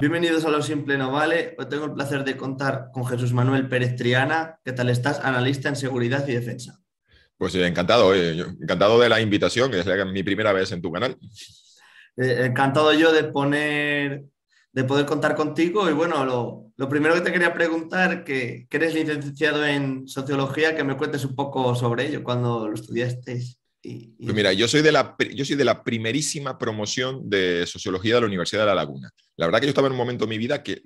Bienvenidos a Lo Simple No Vale. Hoy tengo el placer de contar con Jesús Manuel Pérez Triana. ¿Qué tal estás? Analista en seguridad y defensa. Pues encantado, eh, encantado de la invitación, que es mi primera vez en tu canal. Eh, encantado yo de poner, de poder contar contigo. Y bueno, lo, primero que te quería preguntar, que, eres licenciado en sociología, que me cuentes un poco sobre ello, cuando lo estudiasteis. Pues mira, yo soy, de la, yo soy de la primerísima promoción de sociología de la Universidad de La Laguna. La verdad que yo estaba en un momento de mi vida que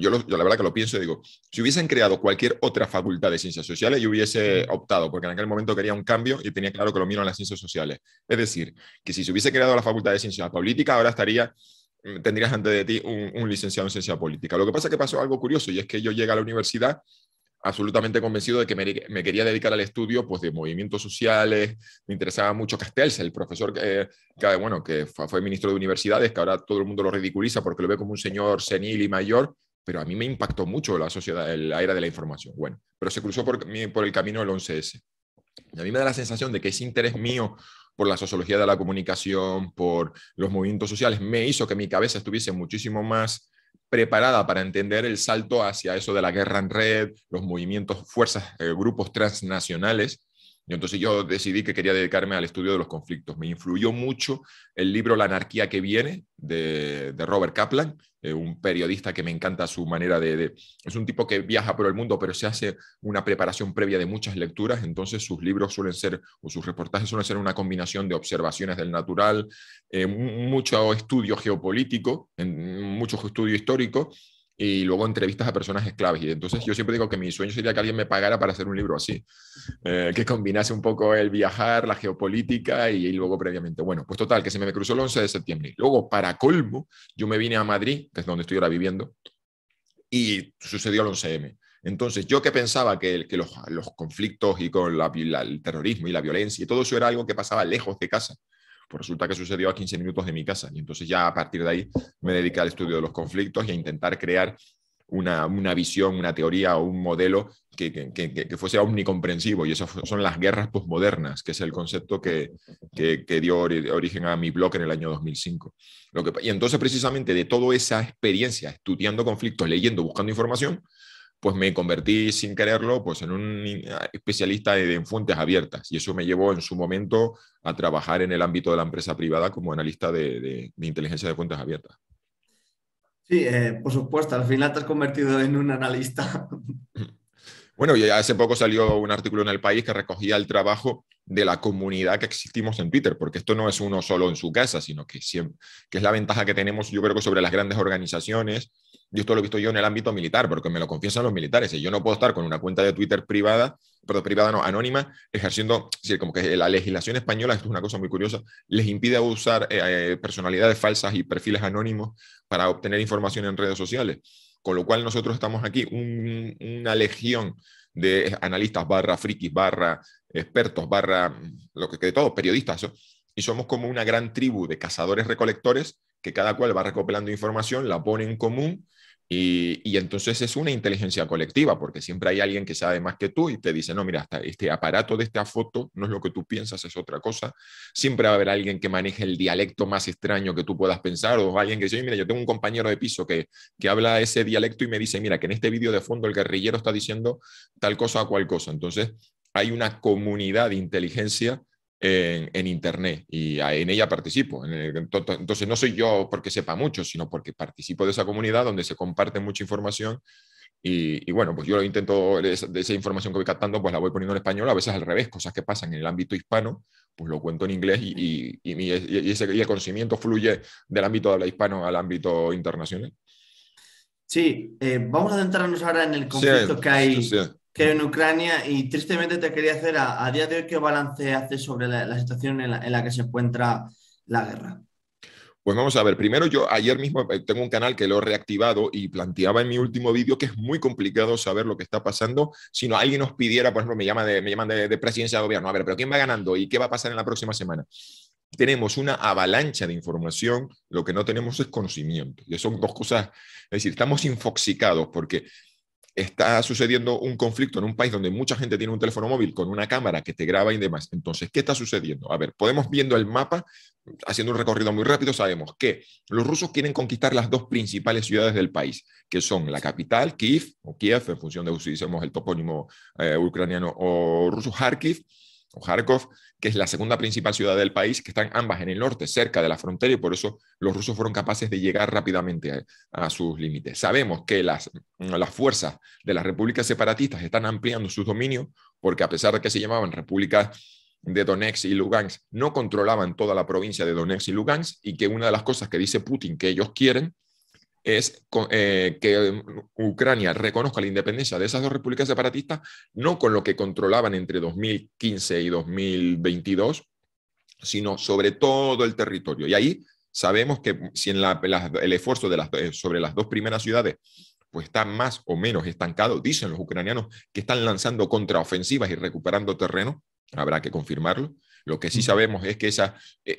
yo, la verdad que lo pienso y digo, si hubiesen creado cualquier otra facultad de ciencias sociales, yo hubiese optado, porque en aquel momento quería un cambio y tenía claro que lo miro en las ciencias sociales. Es decir, que si se hubiese creado la facultad de ciencias políticas, ahora estaría mm, tendrías ante de ti un, licenciado en Ciencias Políticas. Lo que pasa es que pasó algo curioso y es que yo llegué a la universidad absolutamente convencido de que me, quería dedicar al estudio pues, de movimientos sociales, me interesaba mucho Castells, el profesor que, bueno, que fue, ministro de universidades, que ahora todo el mundo lo ridiculiza porque lo ve como un señor senil y mayor, pero a mí me impactó mucho la sociedad, el era de la información. Bueno, pero se cruzó por, por el camino del 11S. Y a mí me da la sensación de que ese interés mío por la sociología de la comunicación, por los movimientos sociales, me hizo que mi cabeza estuviese muchísimo más preparada para entender el salto hacia eso de la guerra en red, los movimientos, fuerzas, eh, grupos transnacionales, entonces yo decidí que quería dedicarme al estudio de los conflictos. Me influyó mucho el libro La anarquía que viene de, Robert Kaplan, eh, un periodista que me encanta su manera de, Es un tipo que viaja por el mundo, pero se hace una preparación previa de muchas lecturas, entonces sus libros suelen ser, o sus reportajes suelen ser una combinación de observaciones del natural, eh, mucho estudio geopolítico, en, mucho estudio histórico y luego entrevistas a personas esclaves Y entonces yo siempre digo que mi sueño sería que alguien me pagara para hacer un libro así, eh, que combinase un poco el viajar, la geopolítica y, luego previamente. Bueno, pues total, que se me cruzó el 11 de septiembre. Luego, para colmo, yo me vine a Madrid, que es donde estoy ahora viviendo, y sucedió el 11M. Entonces, yo que pensaba que, que los, los, conflictos y con el terrorismo y la violencia y todo eso era algo que pasaba lejos de casa, pues resulta que sucedió a 15 minutos de mi casa y entonces ya a partir de ahí me dediqué al estudio de los conflictos y a intentar crear una, visión, una teoría o un modelo que, fuese omnicomprensivo y esas son las guerras posmodernas, que es el concepto que, dio origen a mi blog en el año 2005. Lo que, y entonces precisamente de toda esa experiencia, estudiando conflictos, leyendo, buscando información, pues me convertí sin quererlo pues en un especialista en fuentes abiertas y eso me llevó en su momento a trabajar en el ámbito de la empresa privada como analista de, inteligencia de fuentes abiertas. Sí, eh, por supuesto, al final te has convertido en un analista. Bueno, y hace poco salió un artículo en El País que recogía el trabajo de la comunidad que existimos en Twitter, porque esto no es uno solo en su casa, sino que, siempre, que es la ventaja que tenemos, yo creo sobre las grandes organizaciones, yo esto lo he visto yo en el ámbito militar, porque me lo confiesan los militares, y yo no puedo estar con una cuenta de Twitter privada, perdón, privada no, anónima, ejerciendo, es como que la legislación española, esto es una cosa muy curiosa, les impide usar eh, eh, personalidades falsas y perfiles anónimos para obtener información en redes sociales. Con lo cual nosotros estamos aquí, una legión de analistas barra frikis, barra expertos, barra lo que, quede de todo, periodistas, y somos como una gran tribu de cazadores recolectores que cada cual va recopilando información, la pone en común y, entonces es una inteligencia colectiva, porque siempre hay alguien que sabe más que tú y te dice, no, mira, este aparato de esta foto no es lo que tú piensas, es otra cosa. Siempre va a haber alguien que maneje el dialecto más extraño que tú puedas pensar, o alguien que dice, mira, yo tengo un compañero de piso que, que habla ese dialecto y me dice, mira, que en este vídeo de fondo el guerrillero está diciendo tal cosa a cual cosa. Entonces hay una comunidad de inteligencia en, Internet y en ella participo. Tota, entonces no soy yo porque sepa mucho, sino porque participo de esa comunidad donde se comparte mucha información y, bueno, pues yo lo intento, de esa, información que voy captando, pues la voy poniendo en español, a veces al revés, cosas que pasan en el ámbito hispano, pues lo cuento en inglés y, ese, el conocimiento fluye del ámbito de habla hispano al ámbito internacional. Sí, eh, vamos a adentrarnos ahora en el conflicto que hay que en Ucrania y tristemente te quería hacer a, día de hoy qué balance hace sobre la, situación en la, que se encuentra la guerra. Pues vamos a ver, primero yo ayer mismo eh, tengo un canal que lo he reactivado y planteaba en mi último vídeo que es muy complicado saber lo que está pasando. Si no alguien nos pidiera, por ejemplo, me, llama de, me llaman de, de presidencia de gobierno, a ver, pero ¿quién va ganando y qué va a pasar en la próxima semana? tenemos una avalancha de información, lo que no tenemos es conocimiento. Y son dos cosas, es decir, estamos infoxicados porque está sucediendo un conflicto en un país donde mucha gente tiene un teléfono móvil con una cámara que te graba y demás. Entonces, ¿qué está sucediendo? A ver, podemos viendo el mapa, haciendo un recorrido muy rápido, sabemos que los rusos quieren conquistar las dos principales ciudades del país, que son la capital, Kiev, o Kiev, en función de si decimos el topónimo eh, ucraniano o ruso, Kharkiv, Kharkov, que es la segunda principal ciudad del país, que están ambas en el norte, cerca de la frontera, y por eso los rusos fueron capaces de llegar rápidamente a, sus límites. Sabemos que las, las fuerzas de las repúblicas separatistas están ampliando sus dominios, porque a pesar de que se llamaban repúblicas de Donetsk y Lugansk no controlaban toda la provincia de Donetsk y Lugansk y que una de las cosas que dice Putin que ellos quieren es eh, que mm, Ucrania reconozca la independencia de esas dos repúblicas separatistas, no con lo que controlaban entre 2015 y 2022, sino sobre todo el territorio. Y ahí sabemos que si en el esfuerzo de las, eh, sobre las dos primeras ciudades pues está más o menos estancado, dicen los ucranianos que están lanzando contraofensivas y recuperando terreno, habrá que confirmarlo. Lo que sí sabemos es que esa... Eh,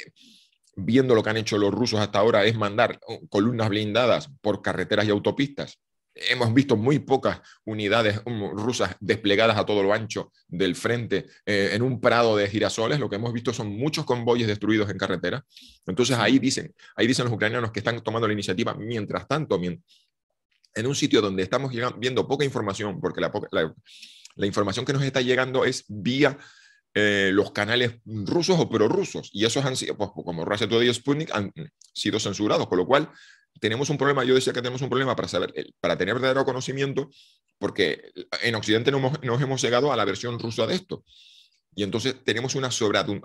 viendo lo que han hecho los rusos hasta ahora, es mandar oh, columnas blindadas por carreteras y autopistas. Hemos visto muy pocas unidades mm, rusas desplegadas a todo lo ancho del frente eh, en un prado de girasoles. Lo que hemos visto son muchos convoyes destruidos en carretera. Entonces ahí dicen, ahí dicen los ucranianos que están tomando la iniciativa. Mientras tanto, en un sitio donde estamos viendo poca información, porque la, la información que nos está llegando es vía eh, los canales rusos o prorrusos. Y esos han sido, pues, como Russia Today y Sputnik, han sido censurados. Con lo cual, tenemos un problema. Yo decía que tenemos un problema para, saber, para tener verdadero conocimiento, porque en Occidente no hemos llegado a la versión rusa de esto. Y entonces tenemos una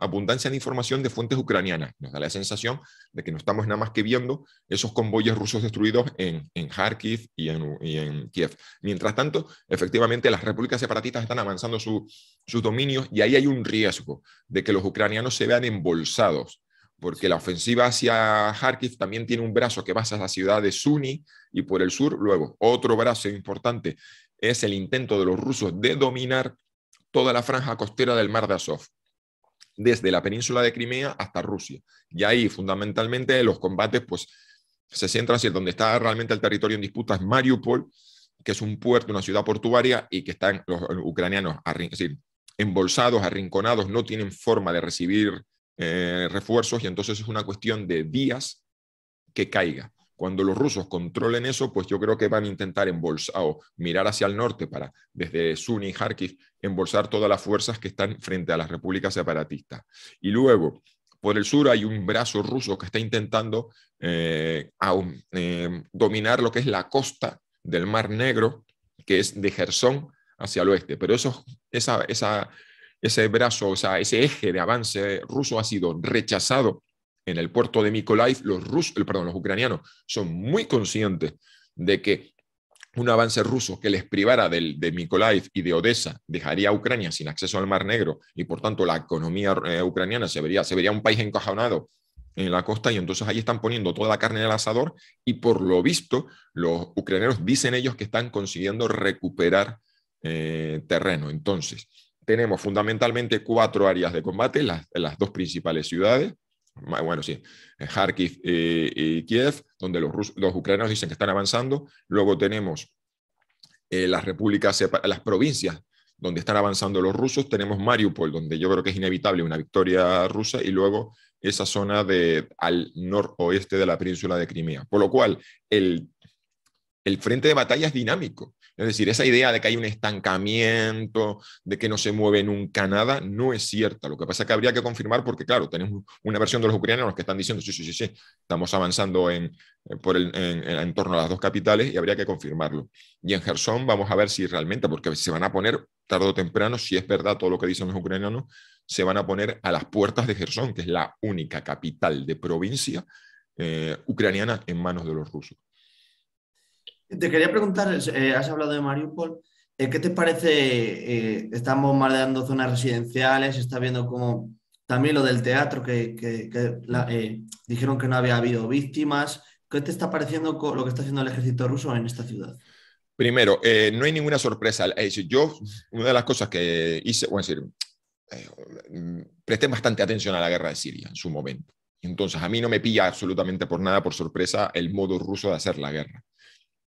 abundancia de información de fuentes ucranianas. Nos da la sensación de que no estamos nada más que viendo esos convoyes rusos destruidos en, en Kharkiv y en, Kiev. Mientras tanto, efectivamente, las repúblicas separatistas están avanzando su, sus dominios y ahí hay un riesgo de que los ucranianos se vean embolsados porque la ofensiva hacia Kharkiv también tiene un brazo que va hacia la ciudad de Sunni y por el sur. Luego, otro brazo importante es el intento de los rusos de dominar toda la franja costera del mar de Azov, desde la península de Crimea hasta Rusia. Y ahí, fundamentalmente, los combates pues, se centran si donde está realmente el territorio en disputa es Mariupol, que es un puerto, una ciudad portuaria, y que están los ucranianos embolsados, arrinconados, no tienen forma de recibir eh, refuerzos, y entonces es una cuestión de días que caiga. Cuando los rusos controlen eso, pues yo creo que van a intentar embolsar o mirar hacia el norte para, desde Sunni y Kharkiv, embolsar todas las fuerzas que están frente a las repúblicas separatistas. Y luego, por el sur hay un brazo ruso que está intentando eh, em, dominar lo que es la costa del Mar Negro, que es de Gerson hacia el oeste. Pero eso, esa, ese brazo, o sea, ese eje de avance ruso ha sido rechazado en el puerto de Mykolaiv, los, rusos, eh, perdón, los ucranianos son muy conscientes de que un avance ruso que les privara de, de Mykolaiv y de Odessa dejaría a Ucrania sin acceso al Mar Negro y por tanto la economía eh, ucraniana se vería, se vería un país encajonado en la costa y entonces ahí están poniendo toda la carne en el asador y por lo visto los ucranianos dicen ellos que están consiguiendo recuperar eh, terreno. Entonces tenemos fundamentalmente cuatro áreas de combate, las, las dos principales ciudades, bueno, sí, Kharkiv y, Kiev, donde los, los ucranianos dicen que están avanzando. Luego tenemos eh, las repúblicas, las provincias donde están avanzando los rusos. Tenemos Mariupol, donde yo creo que es inevitable una victoria rusa, y luego esa zona de, al noroeste de la península de Crimea. Por lo cual, el el frente de batalla es dinámico. Es decir, esa idea de que hay un estancamiento, de que no se mueve nunca nada, no es cierta. Lo que pasa es que habría que confirmar porque, claro, tenemos una versión de los ucranianos que están diciendo, sí, sí, sí, sí, estamos avanzando eh, en, en, torno a las dos capitales y habría que confirmarlo. Y en Gerson vamos a ver si realmente, porque se van a poner tarde o temprano, si es verdad todo lo que dicen los ucranianos, se van a poner a las puertas de Gerson, que es la única capital de provincia eh, ucraniana en manos de los rusos. Te quería preguntar, eh, has hablado de Mariupol, eh, ¿qué te parece? Eh, estamos están zonas residenciales, está viendo como también lo del teatro, que, dijeron que no había habido víctimas. ¿Qué te está pareciendo lo que está haciendo el ejército ruso en esta ciudad? Primero, no hay ninguna sorpresa. Yo, una de las cosas que hice, voy es decir, presté bastante atención a la guerra de Siria en su momento. Entonces, a mí no me pilla absolutamente por nada, por sorpresa, el modo ruso de hacer la guerra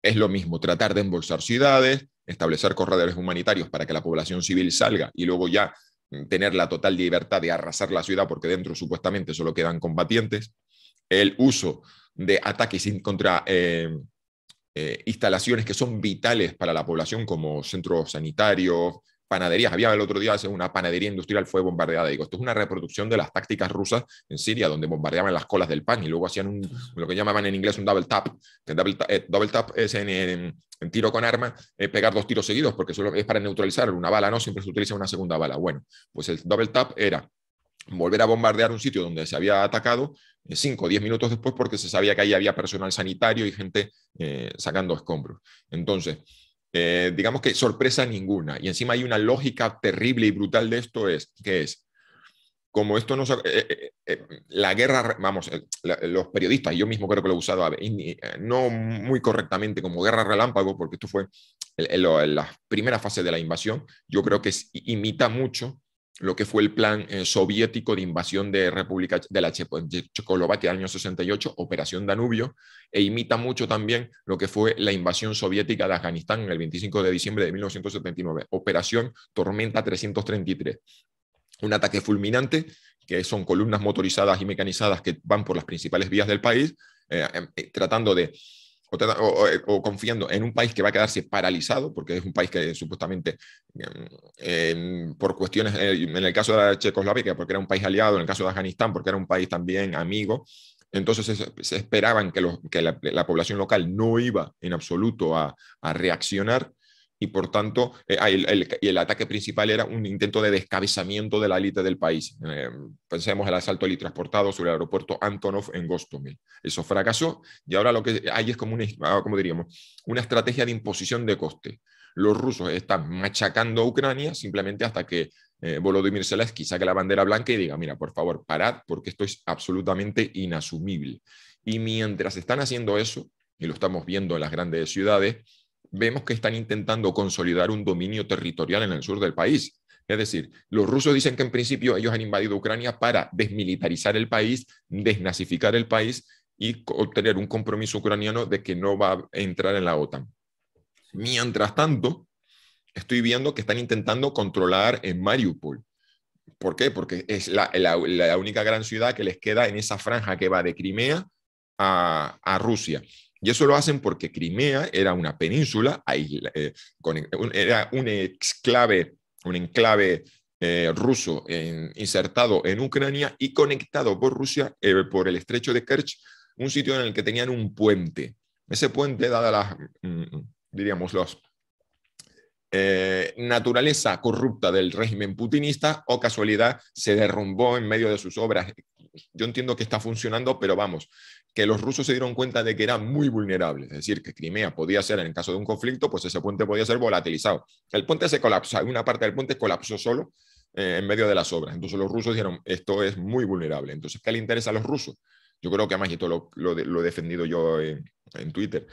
es lo mismo tratar de embolsar ciudades, establecer corredores humanitarios para que la población civil salga y luego ya mm, tener la total libertad de arrasar la ciudad porque dentro supuestamente solo quedan combatientes, el uso de ataques contra eh, eh, instalaciones que son vitales para la población como centros sanitarios, panaderías. Había el otro día una panadería industrial fue bombardeada. Digo, esto es una reproducción de las tácticas rusas en Siria, donde bombardeaban las colas del pan y luego hacían un, lo que llamaban en inglés un double tap. Eh, double, tap es en, tiro con arma, pegar dos tiros seguidos, porque solo es para neutralizar una bala, no siempre se utiliza una segunda bala. Bueno, pues el double tap era volver a bombardear un sitio donde se había atacado eh, cinco o diez minutos después porque se sabía que ahí había personal sanitario y gente eh, sacando escombros. Entonces, eh, digamos que sorpresa ninguna. Y encima hay una lógica terrible y brutal de esto, es, que es, como esto no... Eh, eh, la guerra, vamos, los periodistas, yo mismo creo que lo he usado no muy correctamente como guerra relámpago, porque esto fue en la primera fase de la invasión, yo creo que imita mucho lo que fue el plan eh, soviético de invasión de, República, de la Checoslovaquia del año 68, Operación Danubio, e imita mucho también lo que fue la invasión soviética de Afganistán en el 25 de diciembre de 1979, Operación Tormenta 333. Un ataque fulminante, que son columnas motorizadas y mecanizadas que van por las principales vías del país, eh, eh, tratando de eh, o, confiando en un país que va a quedarse paralizado, porque es un país que supuestamente, em, em, por cuestiones, eh, en el caso de la Checoslovaquia, porque era un país aliado, en el caso de Afganistán, porque era un país también amigo, entonces se, esperaban que, los, que la, población local no iba en absoluto a, a reaccionar y por tanto eh, ah, el, ataque principal era un intento de descabezamiento de la élite del país. Eh, pensemos el asalto transportado sobre el aeropuerto Antonov en Gostomil Eso fracasó y ahora lo que hay es como una, ah, diríamos, una estrategia de imposición de coste. Los rusos están machacando a Ucrania simplemente hasta que eh, Volodymyr Zelensky saque la bandera blanca y diga, mira, por favor, parad porque esto es absolutamente inasumible. Y mientras están haciendo eso, y lo estamos viendo en las grandes ciudades, vemos que están intentando consolidar un dominio territorial en el sur del país. Es decir, los rusos dicen que en principio ellos han invadido Ucrania para desmilitarizar el país, desnazificar el país y obtener un compromiso ucraniano de que no va a entrar en la OTAN. Mientras tanto, estoy viendo que están intentando controlar en Mariupol. ¿Por qué? Porque es la, la, única gran ciudad que les queda en esa franja que va de Crimea a, a Rusia. Y eso lo hacen porque Crimea era una península, eh, era un exclave, un enclave eh, ruso insertado en Ucrania y conectado por Rusia eh, por el estrecho de Kerch, un sitio en el que tenían un puente. Ese puente, dada la, mm, diríamos, los, naturaleza corrupta del régimen putinista, o casualidad, se derrumbó en medio de sus obras. Yo entiendo que está funcionando, pero vamos, que los rusos se dieron cuenta de que era muy vulnerable, es decir, que Crimea podía ser, en caso de un conflicto, pues ese puente podía ser volatilizado. El puente se colapsó, una parte del puente colapsó solo eh, en medio de las obras. Entonces los rusos dijeron, esto es muy vulnerable. Entonces, ¿qué le interesa a los rusos? Yo creo que además, y esto lo, he defendido yo en, en Twitter,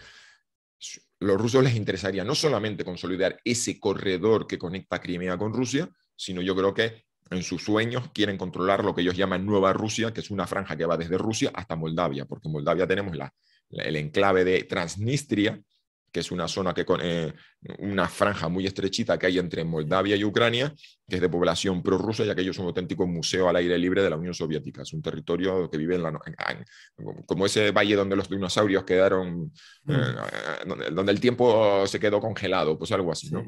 los rusos les interesaría no solamente consolidar ese corredor que conecta Crimea con Rusia, sino yo creo que en sus sueños quieren controlar lo que ellos llaman Nueva Rusia, que es una franja que va desde Rusia hasta Moldavia, porque en Moldavia tenemos la, el enclave de Transnistria, que es una zona que con eh, una franja muy estrechita que hay entre Moldavia y Ucrania, que es de población prorrusa, y que ellos son un auténtico museo al aire libre de la Unión Soviética. Es un territorio que vive en la, como ese valle donde los dinosaurios quedaron, mm. eh, donde, el tiempo se quedó congelado, pues algo así, ¿no?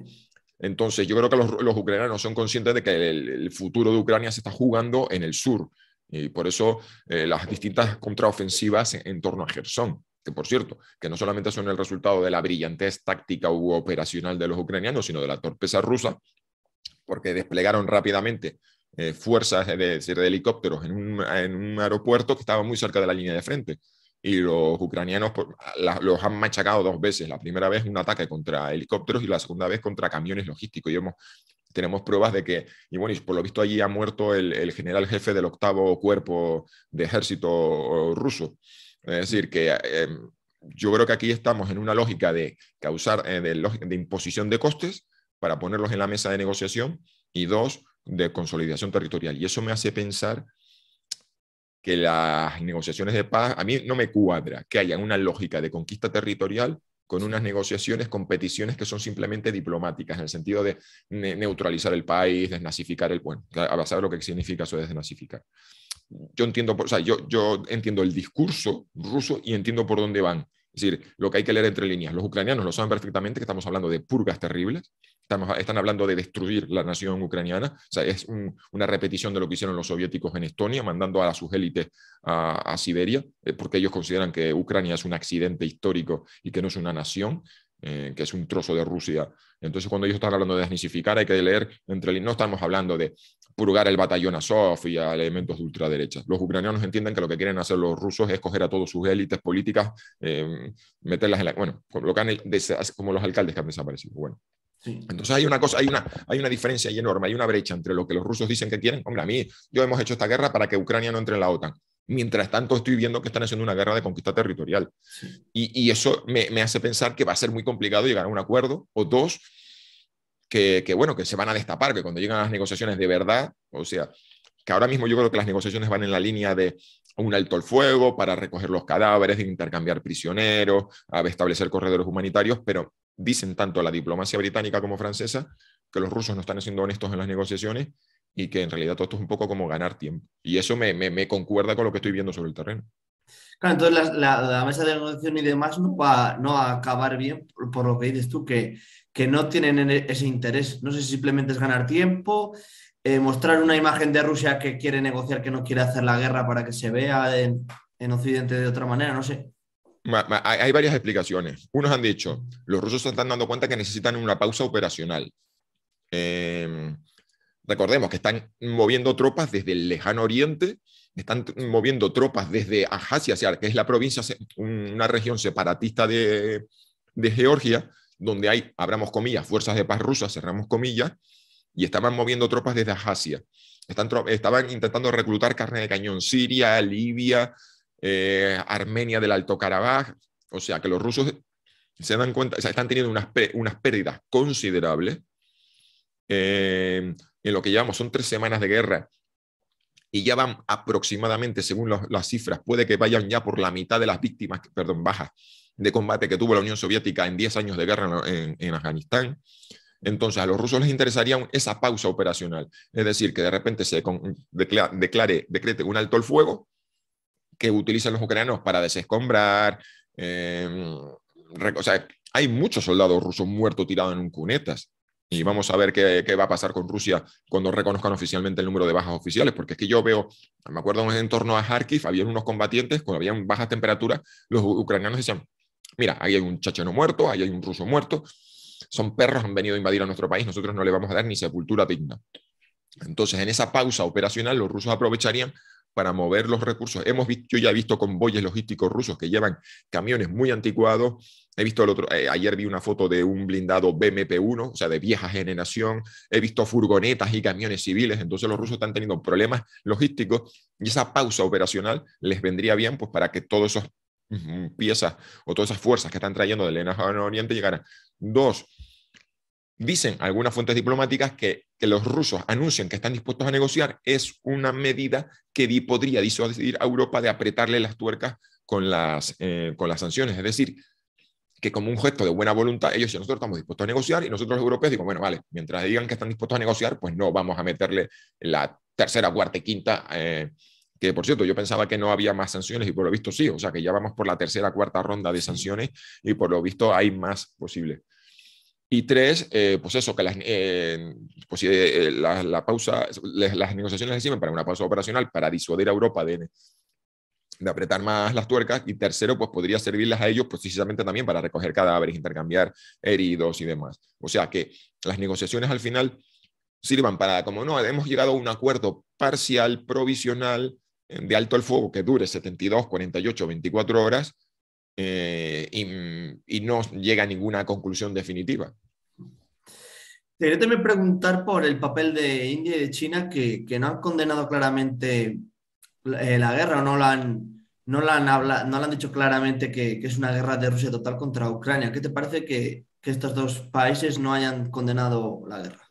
Entonces, yo creo que los, ucranianos son conscientes de que el, futuro de Ucrania se está jugando en el sur. Y por eso eh, las distintas contraofensivas en, torno a Gerson que por cierto, que no solamente son el resultado de la brillantez táctica u operacional de los ucranianos, sino de la torpeza rusa, porque desplegaron rápidamente eh, fuerzas de, de, helicópteros en un, aeropuerto que estaba muy cerca de la línea de frente y los ucranianos los han machacado dos veces. La primera vez un ataque contra helicópteros y la segunda vez contra camiones logísticos. Y hemos, tenemos pruebas de que, y bueno, por lo visto allí ha muerto el, general jefe del octavo cuerpo de ejército ruso. Es decir, que em, yo creo que aquí estamos en una lógica de causar, eh, de, de imposición de costes para ponerlos en la mesa de negociación y dos, de consolidación territorial. Y eso me hace pensar que las negociaciones de paz, a mí no me cuadra que haya una lógica de conquista territorial con unas negociaciones, con peticiones que son simplemente diplomáticas, en el sentido de neutralizar el país, desnazificar el... Bueno, a saber lo que significa eso de desnazificar. Yo entiendo, o sea, yo, yo entiendo el discurso ruso y entiendo por dónde van, es decir, lo que hay que leer entre líneas. Los ucranianos lo saben perfectamente que estamos hablando de purgas terribles, estamos, están hablando de destruir la nación ucraniana, o sea, es una repetición de lo que hicieron los soviéticos en Estonia, mandando a sus élites a, Siberia, eh, porque ellos consideran que Ucrania es un accidente histórico y que no es una nación. Eh, que es un trozo de Rusia. Entonces, cuando ellos están hablando de desnazificar, hay que leer entre No estamos hablando de purgar el batallón Azov y a elementos de ultraderecha. Los ucranianos entienden que lo que quieren hacer los rusos es coger a todas sus élites políticas, eh, meterlas en la... Bueno, como los alcaldes que han desaparecido. Bueno, Entonces hay una cosa, hay una, hay una diferencia enorme, hay una brecha entre lo que los rusos dicen que quieren. Hombre, a mí, yo hemos hecho esta guerra para que Ucrania no entre en la OTAN. Mientras tanto, estoy viendo que están haciendo una guerra de conquista territorial. Y, eso me, hace pensar que va a ser muy complicado llegar a un acuerdo. O dos, que, bueno, que se van a destapar, que cuando llegan las negociaciones de verdad, o sea, que ahora mismo yo creo que las negociaciones van en la línea de un alto el fuego para recoger los cadáveres, intercambiar prisioneros, establecer corredores humanitarios, pero dicen tanto la diplomacia británica como francesa que los rusos no están siendo honestos en las negociaciones y que en realidad todo esto es un poco como ganar tiempo. Y eso me, me, concuerda con lo que estoy viendo sobre el terreno. Claro, entonces la, mesa de negociación y demás no va, no a acabar bien, por, lo que dices tú, que, que no tienen ese interés. No sé si simplemente es ganar tiempo, eh, mostrar una imagen de Rusia que quiere negociar, que no quiere hacer la guerra para que se vea en, Occidente de otra manera, no sé. Hay varias explicaciones. Unos han dicho, los rusos están dando cuenta que necesitan una pausa operacional. Eh, Recordemos que están moviendo tropas desde el lejano oriente, están moviendo tropas desde Ajasia, que es la provincia, una región separatista de, de Georgia, donde hay, abramos comillas, fuerzas de paz rusas, cerramos comillas, y estaban moviendo tropas desde Ajasia. Están, estaban intentando reclutar carne de cañón Siria, Libia, eh, Armenia del Alto Karabaj. O sea, que los rusos se dan cuenta, están teniendo unas, unas pérdidas considerables. Eh, en lo que llevamos son tres semanas de guerra y ya van aproximadamente, según las cifras, puede que vayan ya por la mitad de las víctimas, perdón, bajas de combate que tuvo la Unión Soviética en 10 años de guerra en, Afganistán. Entonces, a los rusos les interesaría esa pausa operacional, es decir, que de repente se declare, decrete un alto el fuego que utilizan los ucranianos para desescombrar. Eh, o sea, hay muchos soldados rusos muertos tirados en un cunetas. Y vamos a ver qué, va a pasar con Rusia cuando reconozcan oficialmente el número de bajas oficiales, porque es que yo veo, me acuerdo en torno a Kharkiv, había unos combatientes, cuando habían bajas temperaturas, los ucranianos decían, mira, ahí hay un chacheno muerto, ahí hay un ruso muerto, son perros, han venido a invadir a nuestro país, nosotros no le vamos a dar ni sepultura digna. Entonces, en esa pausa operacional, los rusos aprovecharían para mover los recursos. Hemos visto, yo ya he visto convoyes logísticos rusos que llevan camiones muy anticuados. He visto el otro, eh, ayer vi una foto de un blindado BMP-1, o sea, de vieja generación. He visto furgonetas y camiones civiles. Entonces los rusos están teniendo problemas logísticos y esa pausa operacional les vendría bien pues, para que todas esas mm, mm, piezas o todas esas fuerzas que están trayendo del lejano oriente llegaran. Dos, Dicen algunas fuentes diplomáticas que, que los rusos anuncian que están dispuestos a negociar es una medida que di, podría disuadir a Europa de apretarle las tuercas con las, eh, con las sanciones. Es decir, que como un gesto de buena voluntad, ellos y nosotros estamos dispuestos a negociar y nosotros los europeos digo, bueno, vale, mientras digan que están dispuestos a negociar, pues no vamos a meterle la tercera, cuarta y quinta, eh, que por cierto, yo pensaba que no había más sanciones y por lo visto sí, o sea que ya vamos por la tercera, cuarta ronda de sanciones y por lo visto hay más posibles. Y tres, eh, pues eso, que las, eh, pues, eh, la, pausa, las negociaciones sirven para una pausa operacional para disuadir a Europa de, de apretar más las tuercas. Y tercero, pues podría servirles a ellos precisamente también para recoger cadáveres, intercambiar heridos y demás. O sea que las negociaciones al final sirvan para, como no, hemos llegado a un acuerdo parcial, provisional, de alto al fuego que dure 72, 48, 24 horas y, y, no llega a ninguna conclusión definitiva. Te también preguntar por el papel de India y de China, que, que no han condenado claramente la eh, guerra, o no la han, no la han, no la han dicho claramente que, que, es una guerra de Rusia total contra Ucrania. ¿Qué te parece que, que estos dos países no hayan condenado la guerra?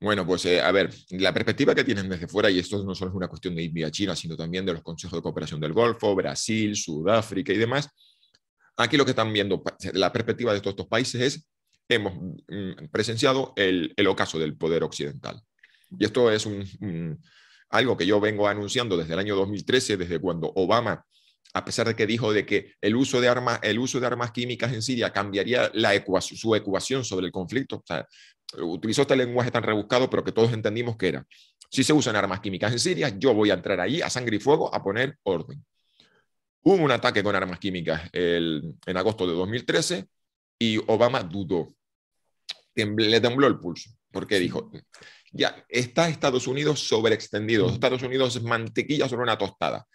Bueno, pues eh, a ver, la perspectiva que tienen desde fuera, y esto no solo es una cuestión de India-China, sino también de los consejos de cooperación del Golfo, Brasil, Sudáfrica y demás, aquí lo que están viendo, la perspectiva de estos dos países es hemos mm, presenciado el, el ocaso del poder occidental. Y esto es un, algo que yo vengo anunciando desde el año 2013, desde cuando Obama, a pesar de que dijo de que el uso de armas, el uso de armas químicas en Siria cambiaría la su ecuación sobre el conflicto, utilizó este lenguaje tan rebuscado, pero que todos entendimos que era, si se usan armas químicas en Siria, yo voy a entrar ahí a sangre y fuego a poner orden. Hubo un ataque con armas químicas el, en agosto de 2013 y Obama dudó le tembló el pulso, porque dijo, ya, está Estados Unidos sobreextendido, Estados Unidos es mantequilla sobre una tostada.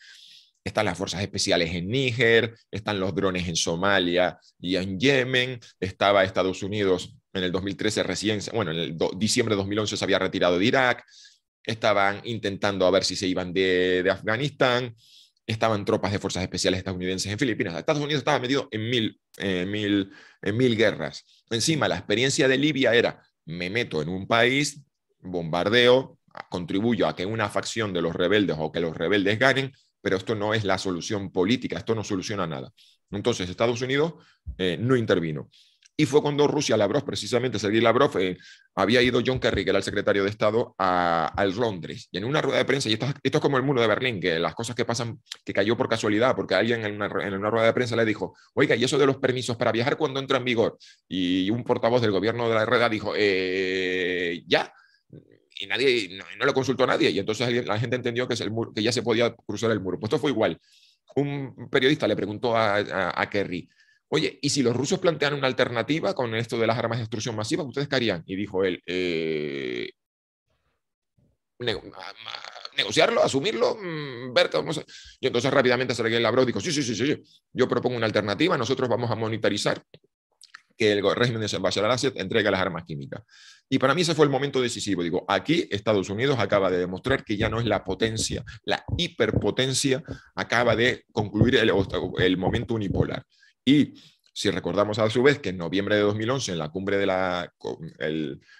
Están las fuerzas especiales en Níger, están los drones en Somalia y en Yemen, estaba Estados Unidos en el 2013 recién, bueno, en diciembre de 2011 se había retirado de Irak, estaban intentando a ver si se iban de, de Afganistán, estaban tropas de fuerzas especiales estadounidenses en Filipinas. Estados Unidos estaba metido en mil, mil, mil guerras. Encima, la experiencia de Libia era, me meto en un país, bombardeo, contribuyo a que una facción de los rebeldes o que los rebeldes ganen, pero esto no es la solución política, esto no soluciona nada. Entonces, Estados Unidos eh, no intervino. Y fue cuando Rusia, Lavrov, precisamente Sergei Lavrov, eh, había ido John Kerry, que era el secretario de Estado, al Londres. Y en una rueda de prensa, y esto, es como el muro de Berlín, que las cosas que pasan, que cayó por casualidad, porque alguien en una, rueda de prensa le dijo, oiga, ¿y eso de los permisos para viajar cuando entra en vigor? Y un portavoz del gobierno de la rueda dijo, eh, ya y nadie no, lo consultó a nadie y entonces la gente entendió que, ya se podía cruzar el muro. Pues esto fue igual. Un periodista le preguntó a Kerry, Oye, ¿y si los rusos plantean una alternativa con esto de las armas de destrucción masiva, ustedes qué harían? Y dijo él, eh, negociarlo, asumirlo, mm, ver Y entonces rápidamente labrador y dijo, sí, sí, sí, sí, yo propongo una alternativa, nosotros vamos a monetarizar que el régimen de Bashar al-Assad entrega las armas químicas. Y para mí ese fue el momento decisivo. Digo, aquí Estados Unidos acaba de demostrar que ya no es la potencia, la hiperpotencia acaba de concluir el, el momento unipolar. Y si recordamos a su vez que en noviembre de 2011, en la cumbre de la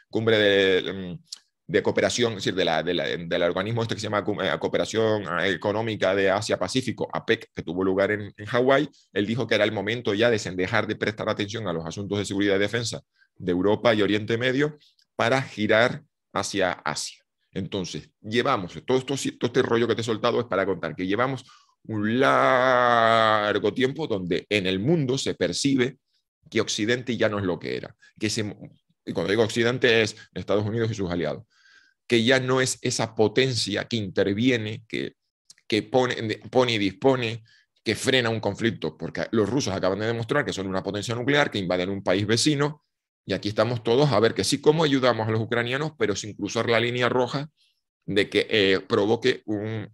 cumbre mm, de, cooperación, es decir, de la, del organismo este que se llama eh, Cooperación eh, Económica de Asia-Pacífico, APEC, que tuvo lugar en, en Hawái, él dijo que era el momento ya de dejar de prestar atención a los asuntos de seguridad y defensa de Europa y Oriente Medio para girar hacia Asia. Entonces, llevamos, todo, esto, todo este rollo que te he soltado es para contar que llevamos un largo tiempo donde en el mundo se percibe que Occidente ya no es lo que era. Que y cuando digo Occidente es Estados Unidos y sus aliados. Que ya no es esa potencia que interviene, que, que pone, y dispone, que frena un conflicto. Porque los rusos acaban de demostrar que son una potencia nuclear, que invaden un país vecino. Y aquí estamos todos a ver que sí, cómo ayudamos a los ucranianos, pero sin cruzar la línea roja de que eh, provoque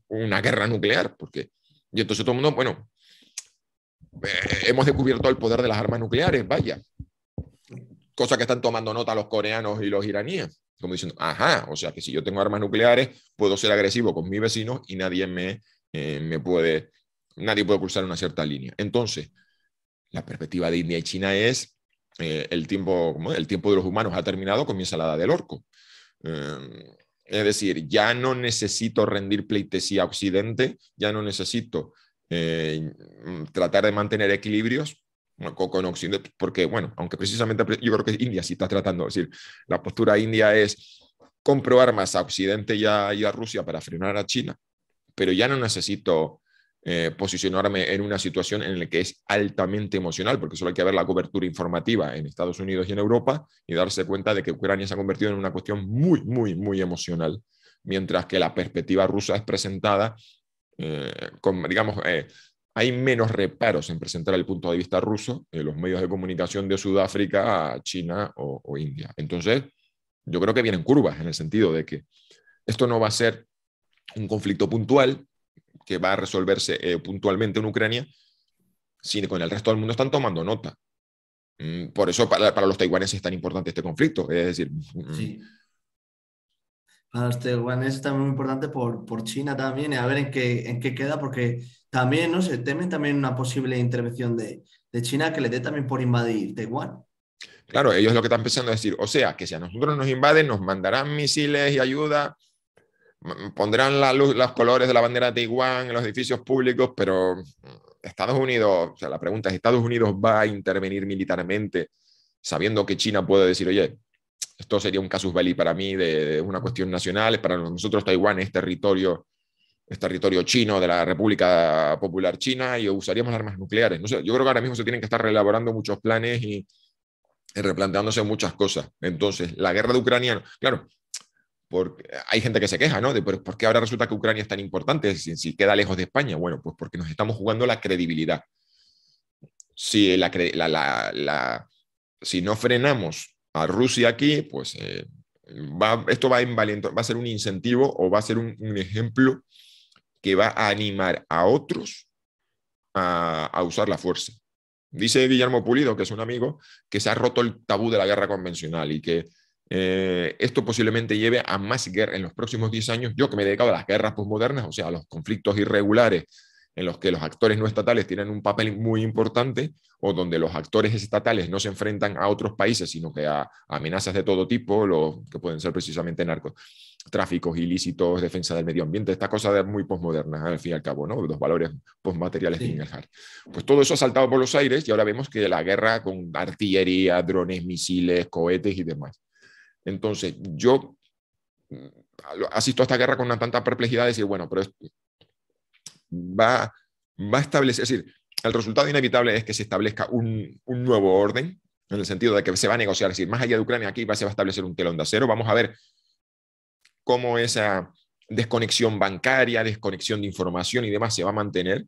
una guerra nuclear, porque y entonces todo el mundo, bueno, eh, hemos descubierto el poder de las armas nucleares, vaya. Cosa que están tomando nota los coreanos y los iraníes, como diciendo, ajá, o sea que si yo tengo armas nucleares, puedo ser agresivo con mis vecinos y nadie me, eh, me puede, nadie puede pulsar una cierta línea. Entonces, la perspectiva de India y China es eh, el, tiempo, el tiempo de los humanos ha terminado, comienza la edad del orco. Es decir, ya no necesito rendir pleitesía a Occidente, ya no necesito eh, mm, tratar de mantener equilibrios con Occidente, porque, bueno, aunque precisamente yo creo que India sí está tratando, es decir, la postura india es comprobar más a Occidente y a Rusia para frenar a China, pero ya no necesito eh, posicionarme en una situación en la que es altamente emocional, porque solo hay que ver la cobertura informativa en Estados Unidos y en Europa y darse cuenta de que Ucrania se ha convertido en una cuestión muy, muy, muy emocional, mientras que la perspectiva rusa es presentada eh, digamos, eh, hay menos reparos en presentar el punto de vista ruso en los medios de comunicación de Sudáfrica, a China o India. Entonces, yo creo que vienen curvas en el sentido de que esto no va a ser un conflicto puntual, que va a resolverse eh, puntualmente en Ucrania, si con el resto del mundo están tomando nota. Mm, por eso para, los taiwaneses es tan importante este conflicto. Es decir, mm, sí. para los taiwaneses también muy importante por, por China también, a ver en qué, en qué queda, porque también ¿no? se temen también una posible intervención de, de China que le dé también por invadir Taiwán. Claro, ellos lo que están pensando es decir, o sea, que si a nosotros nos invaden, nos mandarán misiles y ayuda, Pondrán la los colores de la bandera de Taiwán en los edificios públicos, pero mm, Estados Unidos, o sea, la pregunta es, ¿Estados Unidos va a intervenir militarmente sabiendo que China puede decir, oye, esto sería un casus belli para mí de, una cuestión nacional, para nosotros Taiwán es territorio, es territorio chino de la República Popular China y usaríamos armas nucleares. yo creo que ahora mismo se tienen que estar reelaborando muchos planes y replanteándose muchas cosas. Entonces, la guerra de Ucrania, claro, porque hay gente que se queja, ¿no? De por qué ahora resulta que Ucrania es tan importante si, queda lejos de España. Bueno, pues porque nos estamos jugando la credibilidad. Si, la, si no frenamos a Rusia aquí, pues eh, va, esto va, va a ser un incentivo o va a ser un, ejemplo que va a animar a otros a usar la fuerza. Dice Guillermo Pulido, que es un amigo, que se ha roto el tabú de la guerra convencional y que eh, esto posiblemente lleve a más guerras en los próximos 10 años. Yo que me he dedicado a las guerras posmodernas, o sea, a los conflictos irregulares en los que los actores no estatales tienen un papel muy importante o donde los actores estatales no se enfrentan a otros países, sino que a, amenazas de todo tipo, lo, que pueden ser precisamente tráficos ilícitos, defensa del medio ambiente, esta cosa de muy posmoderna, al fin y al cabo, ¿no? los valores posmateriales sí. de Pues todo eso ha saltado por los aires y ahora vemos que la guerra con artillería, drones, misiles, cohetes y demás. Entonces, yo mm, asisto a esta guerra con una tanta perplejidad de decir, bueno, pero va, va a establecer, es decir, el resultado inevitable es que se establezca un, nuevo orden, en el sentido de que se va a negociar, es decir, más allá de Ucrania, aquí va, se va a establecer un telón de acero, vamos a ver cómo esa desconexión bancaria, desconexión de información y demás se va a mantener,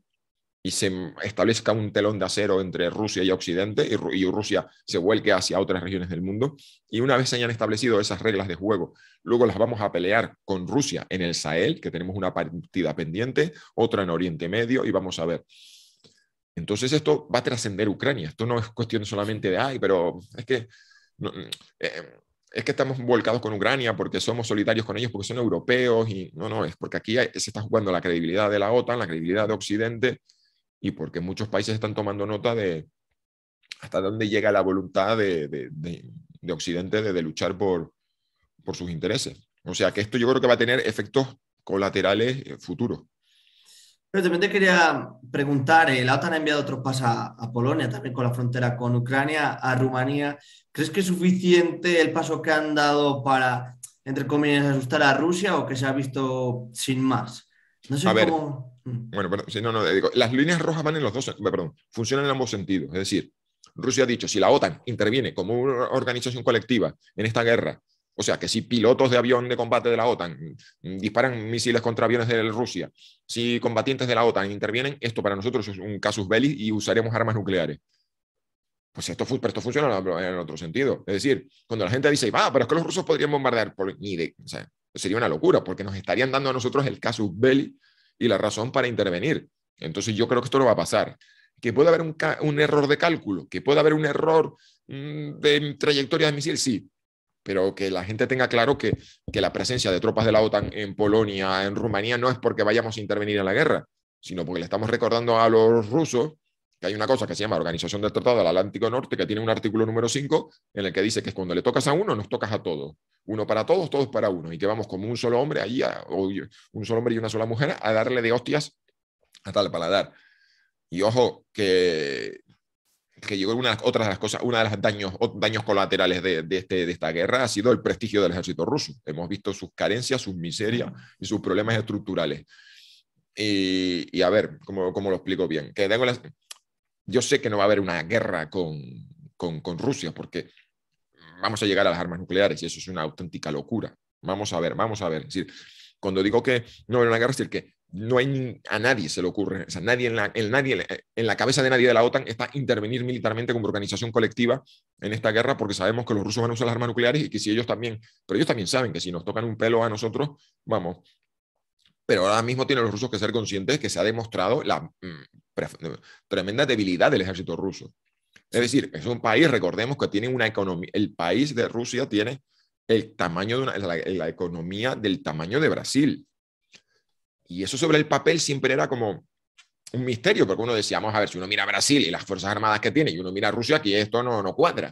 y se establezca un telón de acero entre Rusia y Occidente y, Rusia se vuelque hacia otras regiones del mundo. Y una vez se hayan establecido esas reglas de juego, luego las vamos a pelear con Rusia en el Sahel, que tenemos una partida pendiente, otra en Oriente Medio y vamos a ver. Entonces esto va a trascender Ucrania. Esto no es cuestión solamente de, ay, pero es que... Mm, eh, es que estamos volcados con Ucrania porque somos solitarios con ellos, porque son europeos y no, no, es porque aquí se está jugando la credibilidad de la OTAN, la credibilidad de Occidente, y porque muchos países están tomando nota de hasta dónde llega la voluntad de, Occidente de, luchar por, por sus intereses. O sea que esto yo creo que va a tener efectos colaterales eh, futuros. Pero también te quería preguntar, el eh, la OTAN ha enviado otros a, a, Polonia, también con la frontera con Ucrania, a Rumanía. ¿Crees que es suficiente el paso que han dado para, entre comillas, asustar a Rusia o que se ha visto sin más? No sé cómo... Mm. Bueno, perdón, sí, no, no, eh, digo, las líneas rojas van en los dos, eh, perdón, funcionan en ambos sentidos. Es decir, Rusia ha dicho, si la OTAN interviene como una organización colectiva en esta guerra, o sea, que si pilotos de avión de combate de la OTAN mm, disparan misiles contra aviones de Rusia, si combatientes de la OTAN intervienen, esto para nosotros es un casus belli y usaremos armas nucleares. Pues esto, pero esto funciona en otro sentido. Es decir, cuando la gente dice, va, pero es que los rusos podrían bombardear, ni de, o sea, sería una locura, porque nos estarían dando a nosotros el casus belli y la razón para intervenir. Entonces yo creo que esto no va a pasar. Que puede haber un, error de cálculo, que puede haber un error mm, de trayectoria de misil, sí, pero que la gente tenga claro que, que la presencia de tropas de la OTAN en Polonia, en Rumanía, no es porque vayamos a intervenir en la guerra, sino porque le estamos recordando a los rusos que hay una cosa que se llama Organización del Tratado del Atlántico Norte, que tiene un artículo número 5 en el que dice que cuando le tocas a uno, nos tocas a todos. Uno para todos, todos para uno. Y que vamos como un solo hombre allí, a, un solo hombre y una sola mujer, a darle de hostias hasta el paladar. Y ojo, que, que llegó una de las, otras de las cosas, una de las daños, daños colaterales de, de, este, de esta guerra ha sido el prestigio del ejército ruso. Hemos visto sus carencias, sus miserias y sus problemas estructurales. Y, a ver, ¿cómo, ¿cómo, lo explico bien? Que tengo las... Yo sé que no va a haber una guerra con, con, Rusia porque vamos a llegar a las armas nucleares y eso es una auténtica locura. Vamos a ver, vamos a ver. Es decir, cuando digo que no va a haber una guerra, es decir, que no hay a nadie se le ocurre, o sea, nadie en la, nadie, eh, en la cabeza de nadie de la OTAN está intervenir militarmente como organización colectiva en esta guerra porque sabemos que los rusos van a usar las armas nucleares y que si ellos también, pero ellos también saben que si nos tocan un pelo a nosotros, vamos, pero ahora mismo tienen los rusos que ser conscientes que se ha demostrado la mm, tremenda debilidad del ejército ruso. Es decir, es un país, recordemos que tiene una economía, el país de Rusia tiene el tamaño de una, la, economía del tamaño de Brasil. Y eso sobre el papel siempre era como, un misterio, porque uno vamos a ver, si uno mira Brasil y las Fuerzas Armadas que tiene y uno mira Rusia, aquí esto no, no cuadra.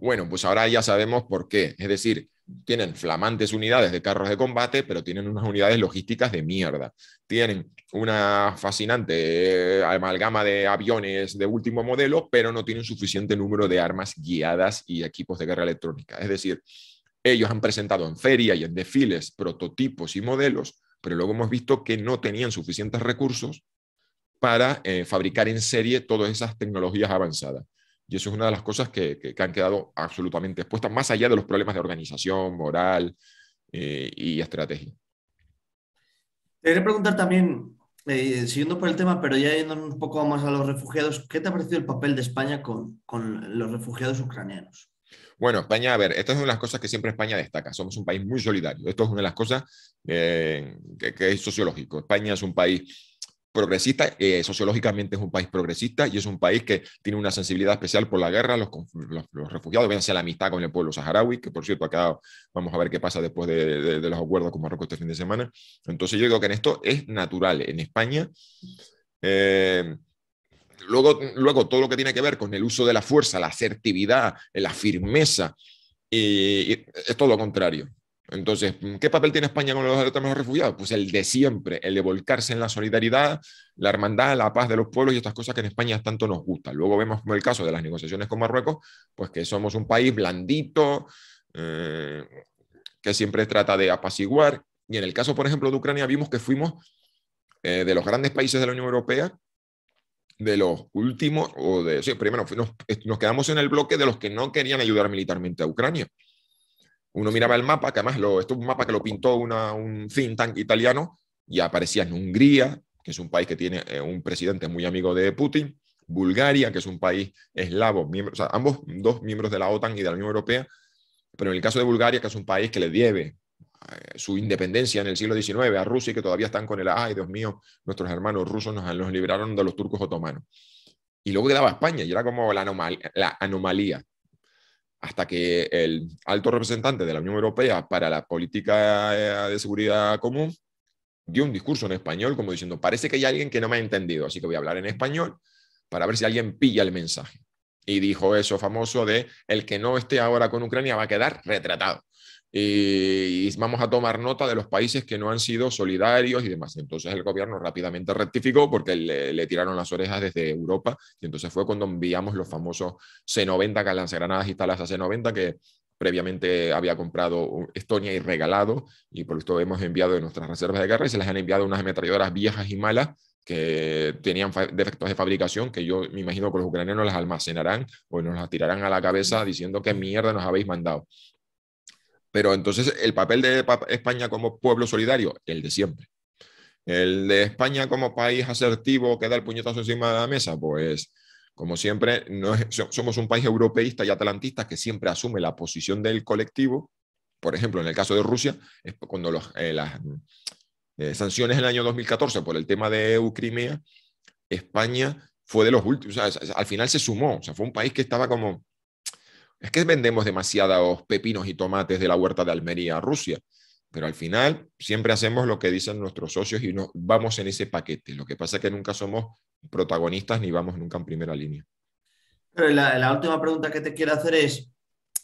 Bueno, pues ahora ya sabemos por qué. Es decir, tienen flamantes unidades de carros de combate, pero tienen unas unidades logísticas de mierda. Tienen una fascinante eh, amalgama de aviones de último modelo, pero no tienen suficiente número de armas guiadas y equipos de guerra electrónica. Es decir, ellos han presentado en feria y en desfiles prototipos y modelos, pero luego hemos visto que no tenían suficientes recursos para eh, fabricar en serie todas esas tecnologías avanzadas. Y eso es una de las cosas que, han quedado absolutamente expuestas, más allá de los problemas de organización, moral eh, y estrategia. Te quería preguntar también, eh, siguiendo por el tema, pero ya yendo un poco más a los refugiados, ¿qué te ha parecido el papel de España con, los refugiados ucranianos? Bueno, España, a ver, esta es una de las cosas que siempre España destaca. Somos un país muy solidario. Esto es una de las cosas eh, que, es sociológico. España es un país progresista, eh, sociológicamente es un país progresista y es un país que tiene una sensibilidad especial por la guerra, los, los, refugiados, véanse la amistad con el pueblo saharaui, que por cierto acá vamos a ver qué pasa después de, los acuerdos con Marruecos este fin de semana. Entonces yo digo que en esto es natural, en España. Eh, luego, luego todo lo que tiene que ver con el uso de la fuerza, la asertividad, la firmeza, es todo lo contrario. Entonces, ¿qué papel tiene España con los refugiados? Pues el de siempre, el de volcarse en la solidaridad, la hermandad, la paz de los pueblos y estas cosas que en España tanto nos gustan. Luego vemos el caso de las negociaciones con Marruecos, pues que somos un país blandito, eh, que siempre trata de apaciguar. Y en el caso, por ejemplo, de Ucrania, vimos que fuimos eh, de los grandes países de la Unión Europea, de los últimos, o de, sí, primero nos quedamos en el bloque de los que no querían ayudar militarmente a Ucrania. Uno miraba el mapa, que además es un mapa que lo pintó un think tank italiano, y aparecía en Hungría, que es un país que tiene eh, un presidente muy amigo de Putin, Bulgaria, que es un país eslavo, ambos dos miembros de la OTAN y de la Unión Europea, pero en el caso de Bulgaria, que es un país que le debe eh, su independencia en el siglo XIX a Rusia y que todavía están con el, ay Dios mío, nuestros hermanos rusos nos los liberaron de los turcos otomanos. Y luego quedaba España y era como La anomalía hasta que el alto representante de la Unión Europea para la política eh, de seguridad común dio un discurso en español como diciendo, parece que hay alguien que no me ha entendido, así que voy a hablar en español para ver si alguien pilla el mensaje. Y dijo eso famoso de, el que no esté ahora con Ucrania va a quedar retratado y vamos a tomar nota de los países que no han sido solidarios y demás. Entonces el gobierno rápidamente rectificó porque le, tiraron las orejas desde Europa y entonces fue cuando enviamos los famosos C90, que lanzagranadas y talas a C90 que previamente había comprado Estonia y regalado y por esto hemos enviado de nuestras reservas de guerra y se les han enviado unas ametralladoras viejas y malas que tenían defectos de fabricación, que yo me imagino que los ucranianos las almacenarán o nos las tirarán a la cabeza diciendo qué mierda nos habéis mandado. Pero entonces el papel de España como pueblo solidario, el de siempre. El de España como país asertivo que da el puñetazo encima de la mesa, pues como siempre, no somos un país europeísta y atlantista que siempre asume la posición del colectivo. Por ejemplo, en el caso de Rusia, es cuando eh, las eh, sanciones sanciones el año 2014 por el tema de Ucrania España fue de los últimos, al final se sumó, o sea, fue un país que estaba como, es que vendemos demasiados pepinos y tomates de la huerta de Almería a Rusia, pero al final siempre hacemos lo que dicen nuestros socios y nos vamos en ese paquete. Lo que pasa es que nunca somos protagonistas ni vamos nunca en primera línea. la, última pregunta que te quiero hacer es,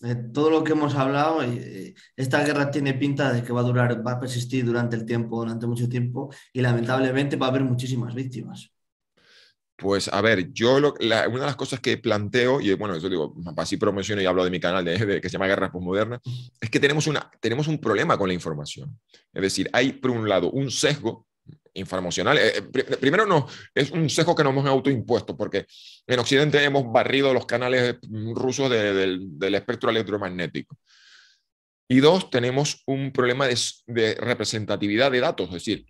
eh, todo lo que hemos hablado, eh, eh, esta guerra tiene pinta de que va a durar, va a persistir durante el tiempo, durante mucho tiempo, y lamentablemente va a haber muchísimas víctimas. Pues a ver, yo una de las cosas que planteo, y bueno, eso digo, así promociono y hablo de mi canal que se llama Guerra Postmoderna, es que tenemos, una, tenemos un problema con la información. Es decir, hay por un lado un sesgo informacional. Eh, eh, primero, no, es un sesgo que nos hemos autoimpuesto, porque en Occidente hemos barrido los canales mm, rusos del, espectro electromagnético. Y dos, tenemos un problema de, de, representatividad de datos, es decir,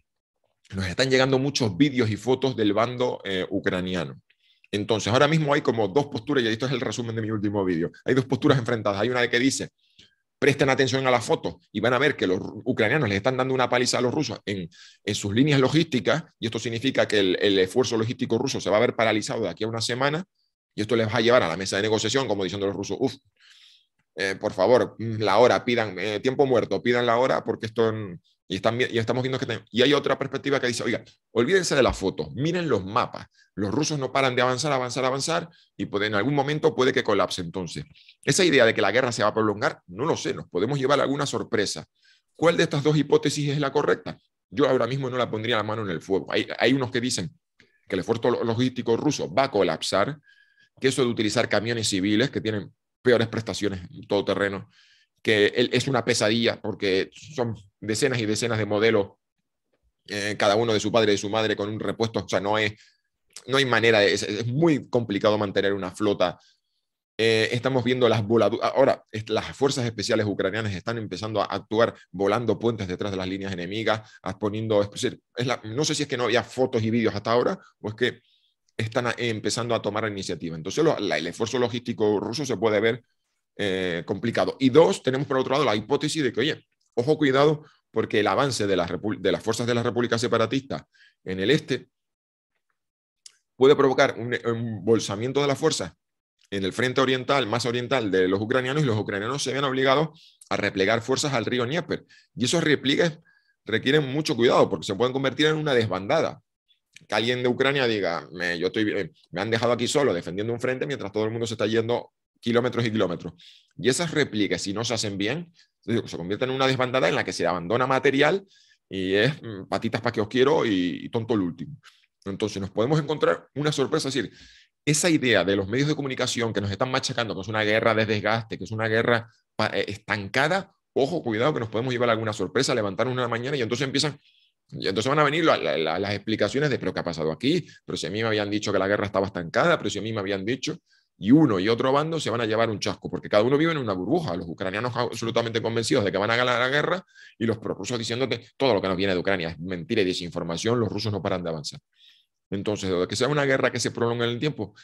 nos están llegando muchos vídeos y fotos del bando eh, ucraniano. Entonces, ahora mismo hay como dos posturas, y esto es el resumen de mi último vídeo, hay dos posturas enfrentadas. Hay una que dice, presten atención a las fotos y van a ver que los ucranianos les están dando una paliza a los rusos en, sus líneas logísticas, y esto significa que el, esfuerzo logístico ruso se va a ver paralizado de aquí a una semana, y esto les va a llevar a la mesa de negociación, como dicen los rusos, uff, eh, por favor, mm, la hora, pidan eh, tiempo muerto, pidan la hora, porque esto y, estamos viendo que y hay otra perspectiva que dice, oiga, olvídense de las fotos, miren los mapas. Los rusos no paran de avanzar, avanzar, avanzar y en algún momento puede que colapse. Entonces, esa idea de que la guerra se va a prolongar, no lo sé, nos podemos llevar a alguna sorpresa. ¿Cuál de estas dos hipótesis es la correcta? Yo ahora mismo no la pondría la mano en el fuego. Hay, hay unos que dicen que el esfuerzo logístico ruso va a colapsar, que eso de utilizar camiones civiles que tienen peores prestaciones en todo terreno que es una pesadilla porque son decenas y decenas de modelos, eh, cada uno de su padre y de su madre con un repuesto, o sea, no, es, no hay manera, es, es muy complicado mantener una flota. Eh, estamos viendo las voladuras, ahora las fuerzas especiales ucranianas están empezando a actuar volando puentes detrás de las líneas enemigas, poniendo, es no sé si es que no había fotos y vídeos hasta ahora o es que están empezando a tomar iniciativa. Entonces el esfuerzo logístico ruso se puede ver eh, complicado. Y dos, tenemos por otro lado la hipótesis de que, oye, ojo cuidado, porque el avance de las, de las fuerzas de la República Separatista en el este puede provocar un embolsamiento de las fuerzas en el frente oriental, más oriental de los ucranianos, y los ucranianos se ven obligados a replegar fuerzas al río Dnieper. Y esos repliegues requieren mucho cuidado porque se pueden convertir en una desbandada. Que alguien de Ucrania diga, yo estoy, me han dejado aquí solo defendiendo un frente mientras todo el mundo se está yendo kilómetros y kilómetros. Y esas réplicas, si no se hacen bien, se convierten en una desbandada en la que se abandona material y es mm, patitas para que os quiero y, tonto el último. Entonces nos podemos encontrar una sorpresa, es decir, esa idea de los medios de comunicación que nos están machacando, que es una guerra de desgaste, que es una guerra eh, estancada, ojo, cuidado, que nos podemos llevar alguna sorpresa, levantarnos una mañana y entonces empiezan, y entonces van a venir las explicaciones de, pero ¿qué ha pasado aquí? Pero si a mí me habían dicho que la guerra estaba estancada, pero si a mí me habían dicho, y uno y otro bando se van a llevar un chasco, porque cada uno vive en una burbuja. Los ucranianos absolutamente convencidos de que van a ganar la guerra y los prorrusos diciéndote todo lo que nos viene de Ucrania es mentira y desinformación, los rusos no paran de avanzar. Entonces, que sea una guerra que se prolongue en el tiempo,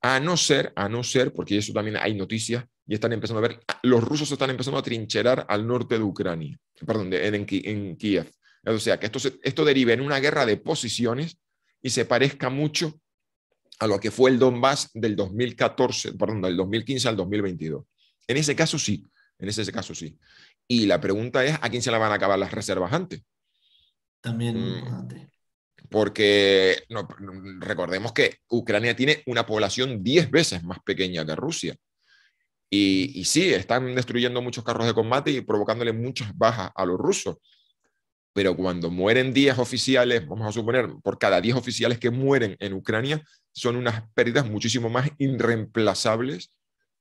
a no ser, a no ser, porque eso también hay noticias y están empezando a ver, ah, los rusos están empezando a trincherar al norte de Ucrania, perdón, en, Kiev. O sea, que esto, esto derive en una guerra de posiciones y se parezca mucho a lo que fue el Donbass del 2014, perdón, del 2015 al 2022. En ese caso sí, en ese caso sí. Y la pregunta es, ¿a quién se la van a acabar las reservas antes? También mm. antes. Porque recordemos que Ucrania tiene una población 10 veces más pequeña que Rusia. Y, y, sí, están destruyendo muchos carros de combate y provocándole muchas bajas a los rusos pero cuando mueren 10 oficiales, vamos a suponer, por cada 10 oficiales que mueren en Ucrania, son unas pérdidas muchísimo más irreemplazables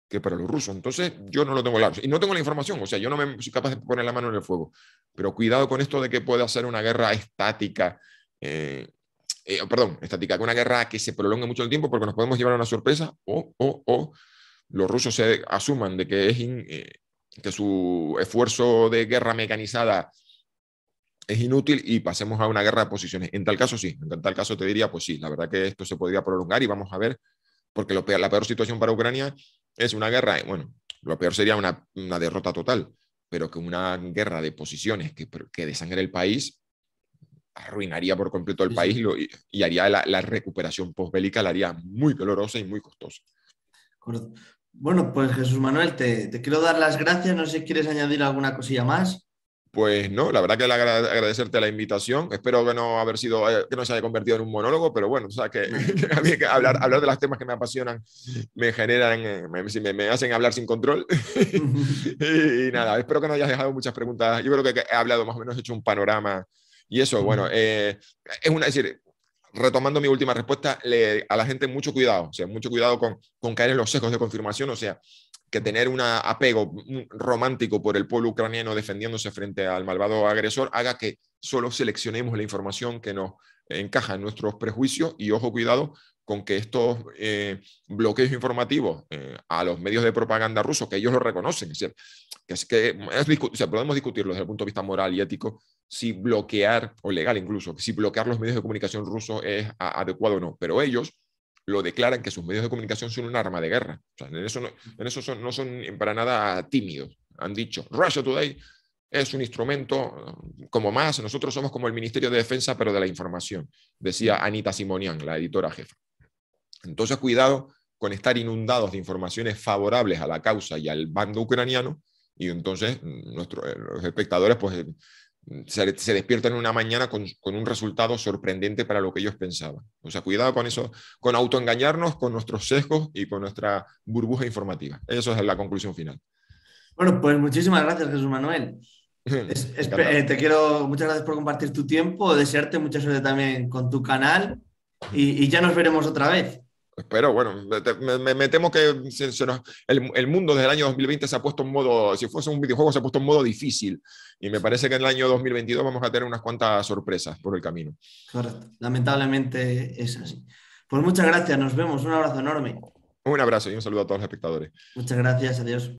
que para los rusos. Entonces, yo no lo tengo claro. Y no tengo la información, o sea, yo no me soy capaz de poner la mano en el fuego. Pero cuidado con esto de que puede ser una guerra estática, eh, eh, perdón, estática, una guerra que se prolongue mucho el tiempo porque nos podemos llevar a una sorpresa o, o, o los rusos se asuman de que, es eh, que su esfuerzo de guerra mecanizada es inútil y pasemos a una guerra de posiciones. En tal caso sí, en tal caso te diría, pues sí, la verdad que esto se podría prolongar y vamos a ver, porque lo peor, la peor situación para Ucrania es una guerra, eh, bueno, lo peor sería una, derrota total, pero que una guerra de posiciones que, desangre el país arruinaría por completo el país y, haría la, recuperación posbélica, la haría muy dolorosa y muy costosa. Bueno, pues Jesús Manuel, te, te quiero dar las gracias. No sé si quieres añadir alguna cosilla más pues no, la verdad que agradecerte la invitación. Espero que no haber sido, eh, que no se haya convertido en un monólogo, pero bueno, o sea, que, hablar, hablar de los temas que me apasionan me generan, eh, me, hacen hablar sin control. y, nada, espero que no hayas dejado muchas preguntas. Yo creo que he hablado más o menos, he hecho un panorama. Y eso, bueno, eh, es una, es decir, retomando mi última respuesta, le, a la gente mucho cuidado, o sea, mucho cuidado con, con caer en los sesgos de confirmación, o sea, que tener un apego romántico por el pueblo ucraniano defendiéndose frente al malvado agresor haga que solo seleccionemos la información que nos encaja en nuestros prejuicios y ojo cuidado con que estos eh, bloqueos informativos eh, a los medios de propaganda rusos, que ellos lo reconocen, es decir, que es que podemos discutirlo desde el punto de vista moral y ético, si bloquear, o legal incluso, si bloquear los medios de comunicación rusos es adecuado o no, pero ellos lo declaran que sus medios de comunicación son un arma de guerra. en eso, no, en eso son, no son para nada tímidos. Han dicho, Russia Today es un instrumento eh, como más, nosotros somos como el Ministerio de Defensa, pero de la información, decía Anita Simonian, la editora jefa. Entonces, cuidado con estar inundados de informaciones favorables a la causa y al bando ucraniano, y entonces mm, nuestros eh, los espectadores pues se, despierta en una mañana con, un resultado sorprendente para lo que ellos pensaban. O sea, cuidado con eso, con autoengañarnos, con nuestros sesgos y con nuestra burbuja informativa. Esa es la conclusión final. Bueno, pues muchísimas gracias, Jesús Manuel. Eh, te quiero, muchas gracias por compartir tu tiempo, desearte mucha suerte también con tu canal y ya nos veremos otra vez. Pero bueno, me, temo que el, el, mundo desde el año 2020 se ha puesto en modo, si fuese un videojuego, se ha puesto en modo difícil. Y me parece que en el año 2022 vamos a tener unas cuantas sorpresas por el camino. Correcto, lamentablemente es así. Pues muchas gracias, nos vemos, un abrazo enorme. Un abrazo y un saludo a todos los espectadores. Muchas gracias, adiós.